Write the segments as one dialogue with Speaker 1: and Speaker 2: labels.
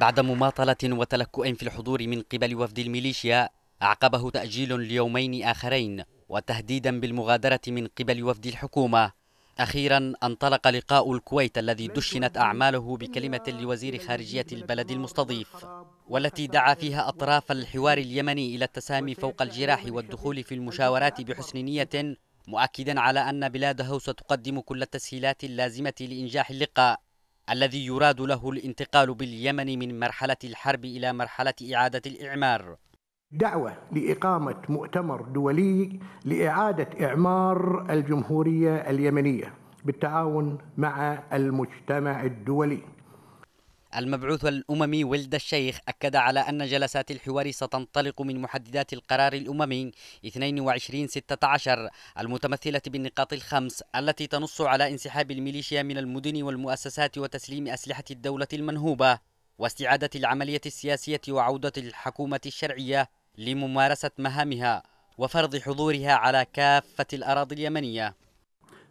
Speaker 1: بعد مماطلة وتلكؤ في الحضور من قبل وفد الميليشيا أعقبه تأجيل ليومين آخرين وتهديدا بالمغادرة من قبل وفد الحكومة أخيرا انطلق لقاء الكويت الذي دشنت أعماله بكلمة لوزير خارجية البلد المستضيف والتي دعا فيها أطراف الحوار اليمني إلى التسامي فوق الجراح والدخول في المشاورات بحسن نية مؤكدا على أن بلاده ستقدم كل التسهيلات اللازمة لإنجاح اللقاء الذي يراد له الانتقال باليمن من مرحلة الحرب إلى مرحلة إعادة الإعمار
Speaker 2: دعوة لإقامة مؤتمر دولي لإعادة إعمار الجمهورية اليمنية بالتعاون مع المجتمع الدولي
Speaker 1: المبعوث الأممي ولد الشيخ أكد على أن جلسات الحوار ستنطلق من محددات القرار الأممي 22-16 المتمثلة بالنقاط الخمس التي تنص على انسحاب الميليشيا من المدن والمؤسسات وتسليم أسلحة الدولة المنهوبة واستعادة العملية السياسية وعودة الحكومة الشرعية لممارسة مهامها وفرض حضورها على كافة الأراضي اليمنية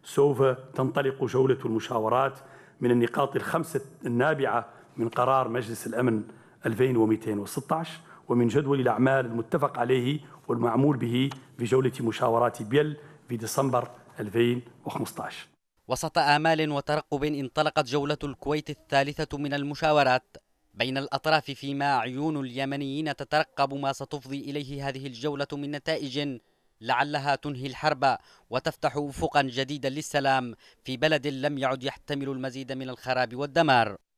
Speaker 3: سوف تنطلق جولة المشاورات من النقاط الخمسة النابعة من قرار مجلس الأمن 2216 ومن جدول الأعمال المتفق عليه والمعمول به في جولة مشاورات بيل في ديسمبر 2015
Speaker 1: وسط آمال وترقب انطلقت جولة الكويت الثالثة من المشاورات بين الأطراف فيما عيون اليمنيين تترقب ما ستفضي إليه هذه الجولة من نتائج لعلها تنهي الحرب وتفتح أفقا جديدا للسلام في بلد لم يعد يحتمل المزيد من الخراب والدمار